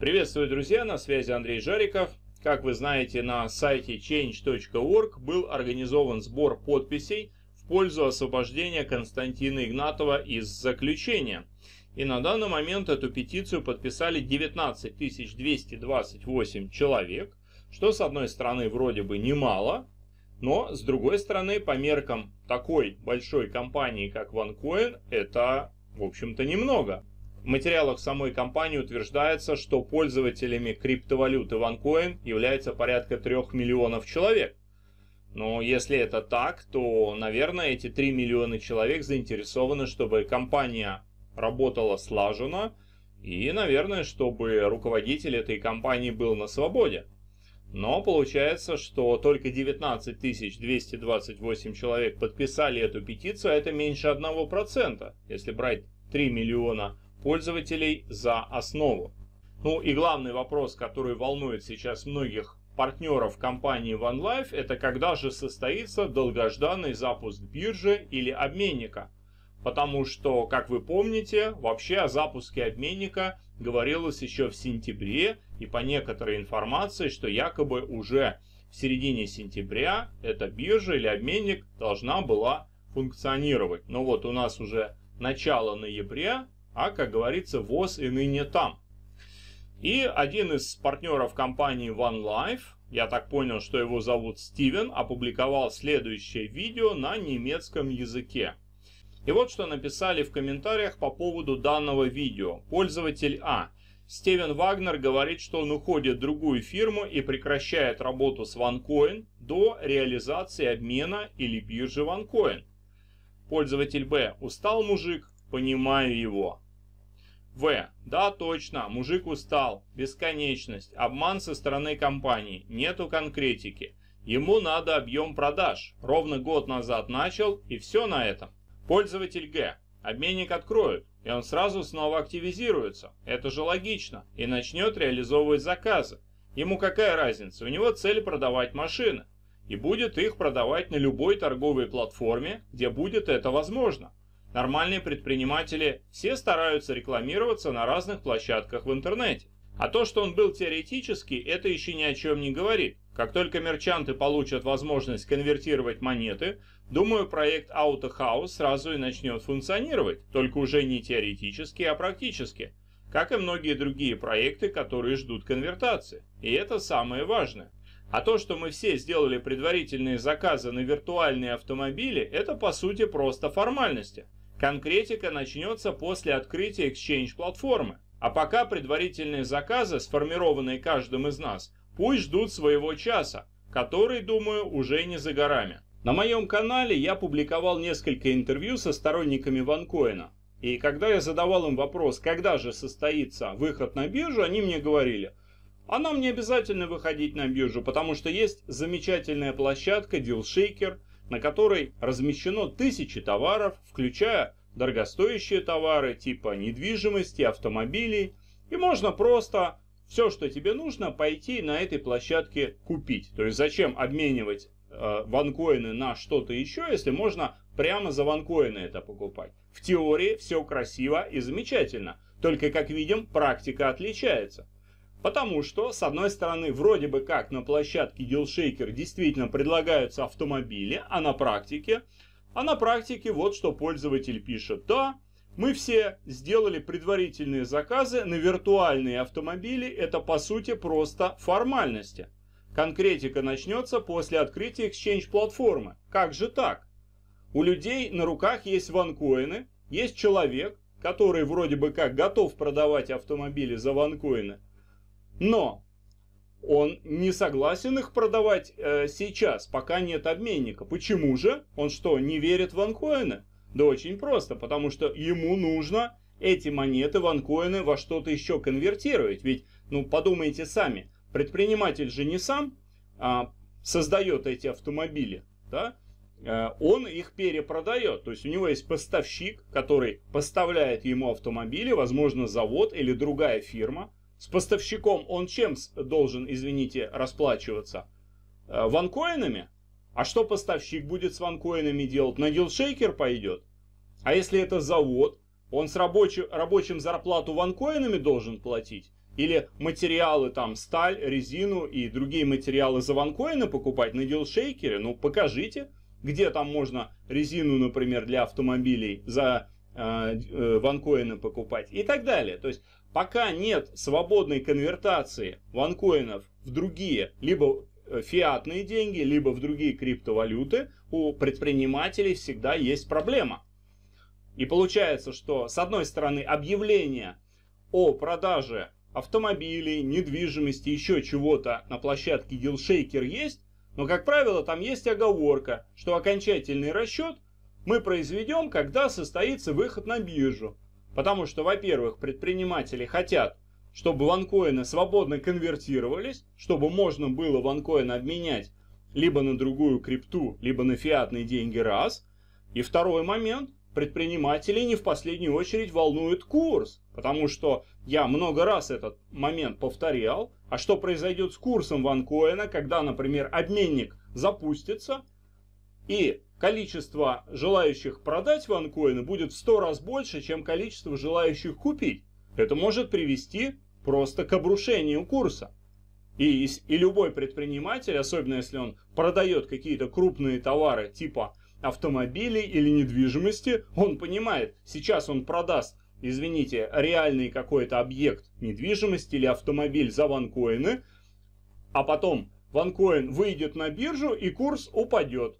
Приветствую, друзья, на связи Андрей Жариков. Как вы знаете, на сайте change.org был организован сбор подписей в пользу освобождения Константина Игнатова из заключения. И на данный момент эту петицию подписали 19 228 человек, что с одной стороны вроде бы немало, но, с другой стороны, по меркам такой большой компании, как OneCoin, это, в общем-то, немного. В материалах самой компании утверждается, что пользователями криптовалюты OneCoin является порядка 3 миллионов человек. Но если это так, то, наверное, эти 3 миллиона человек заинтересованы, чтобы компания работала слаженно и, наверное, чтобы руководитель этой компании был на свободе. Но получается, что только 19 228 человек подписали эту петицию, а это меньше 1%. Если брать 3 миллиона пользователей за основу. Ну и главный вопрос, который волнует сейчас многих партнеров компании OneLife, это когда же состоится долгожданный запуск биржи или обменника. Потому что, как вы помните, вообще о запуске обменника говорилось еще в сентябре и по некоторой информации, что якобы уже в середине сентября эта биржа или обменник должна была функционировать. Но ну вот у нас уже начало ноября, а, как говорится, ВОЗ и ныне там. И один из партнеров компании One Life, я так понял, что его зовут Стивен, опубликовал следующее видео на немецком языке. И вот что написали в комментариях по поводу данного видео. Пользователь А. Стивен Вагнер говорит, что он уходит в другую фирму и прекращает работу с OneCoin до реализации обмена или биржи OneCoin. Пользователь Б. Устал мужик, понимаю его. В. Да, точно, мужик устал, бесконечность, обман со стороны компании, нету конкретики. Ему надо объем продаж, ровно год назад начал и все на этом. Пользователь Г. Обменник откроют, и он сразу снова активизируется, это же логично, и начнет реализовывать заказы. Ему какая разница, у него цель продавать машины, и будет их продавать на любой торговой платформе, где будет это возможно. Нормальные предприниматели все стараются рекламироваться на разных площадках в интернете. А то, что он был теоретический, это еще ни о чем не говорит. Как только мерчанты получат возможность конвертировать монеты, думаю, проект Auto House сразу и начнет функционировать, только уже не теоретически, а практически. Как и многие другие проекты, которые ждут конвертации. И это самое важное. А то, что мы все сделали предварительные заказы на виртуальные автомобили, это по сути просто формальности. Конкретика начнется после открытия Exchange платформы. А пока предварительные заказы, сформированные каждым из нас, пусть ждут своего часа, который, думаю, уже не за горами. На моем канале я публиковал несколько интервью со сторонниками ванкоина. И когда я задавал им вопрос, когда же состоится выход на биржу, они мне говорили, а нам не обязательно выходить на биржу, потому что есть замечательная площадка DealShaker – на которой размещено тысячи товаров, включая дорогостоящие товары типа недвижимости, автомобилей, и можно просто все, что тебе нужно, пойти на этой площадке купить. То есть зачем обменивать э, ванкоины на что-то еще, если можно прямо за ванкоины это покупать. В теории все красиво и замечательно. Только, как видим, практика отличается. Потому что, с одной стороны, вроде бы как на площадке DealShaker действительно предлагаются автомобили, а на практике, а на практике вот что пользователь пишет. Да, мы все сделали предварительные заказы на виртуальные автомобили, это по сути просто формальности. Конкретика начнется после открытия Exchange платформы. Как же так? У людей на руках есть ванкоины, есть человек, который вроде бы как готов продавать автомобили за ванкоины, но он не согласен их продавать э, сейчас, пока нет обменника. Почему же? Он что, не верит в анкоины? Да очень просто, потому что ему нужно эти монеты в анкоины во что-то еще конвертировать. Ведь, ну, подумайте сами, предприниматель же не сам а, создает эти автомобили, да? Э, он их перепродает. То есть у него есть поставщик, который поставляет ему автомобили, возможно, завод или другая фирма – с поставщиком он чем должен, извините, расплачиваться? Э, ванкоинами? А что поставщик будет с ванкоинами делать? На дилшейкер пойдет? А если это завод, он с рабочим, рабочим зарплату ванкоинами должен платить? Или материалы, там, сталь, резину и другие материалы за ванкоины покупать на дилшейкере? Ну, покажите, где там можно резину, например, для автомобилей за э, э, ванкоины покупать и так далее. То есть Пока нет свободной конвертации ванкоинов в другие, либо э, фиатные деньги, либо в другие криптовалюты, у предпринимателей всегда есть проблема. И получается, что с одной стороны объявление о продаже автомобилей, недвижимости, еще чего-то на площадке DealShaker есть, но, как правило, там есть оговорка, что окончательный расчет мы произведем, когда состоится выход на биржу. Потому что, во-первых, предприниматели хотят, чтобы ванкоины свободно конвертировались, чтобы можно было ванкоин обменять либо на другую крипту, либо на фиатные деньги раз. И второй момент, предприниматели не в последнюю очередь волнуют курс, потому что я много раз этот момент повторял, а что произойдет с курсом ванкоина, когда, например, обменник запустится, и количество желающих продать ванкоины будет в 100 раз больше, чем количество желающих купить. Это может привести просто к обрушению курса. И, и любой предприниматель, особенно если он продает какие-то крупные товары типа автомобилей или недвижимости, он понимает, сейчас он продаст, извините, реальный какой-то объект недвижимости или автомобиль за ванкоины, а потом ванкоин выйдет на биржу и курс упадет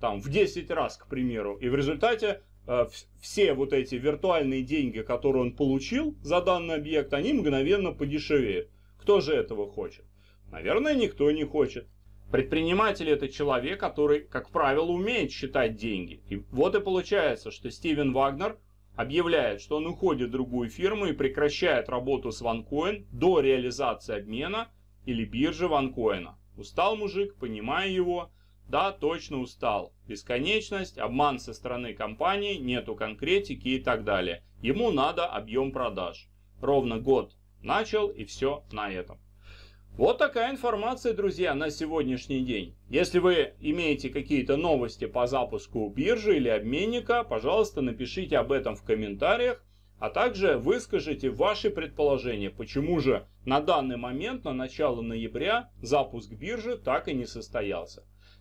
там в 10 раз, к примеру, и в результате э, все вот эти виртуальные деньги, которые он получил за данный объект, они мгновенно подешевеют. Кто же этого хочет? Наверное, никто не хочет. Предприниматель это человек, который, как правило, умеет считать деньги. И вот и получается, что Стивен Вагнер объявляет, что он уходит в другую фирму и прекращает работу с ванкоин до реализации обмена или биржи ванкоина. Устал мужик, понимая его, да, точно устал. Бесконечность, обман со стороны компании, нету конкретики и так далее. Ему надо объем продаж. Ровно год начал и все на этом. Вот такая информация, друзья, на сегодняшний день. Если вы имеете какие-то новости по запуску биржи или обменника, пожалуйста, напишите об этом в комментариях, а также выскажите ваши предположения, почему же на данный момент, на начало ноября, запуск биржи так и не состоялся.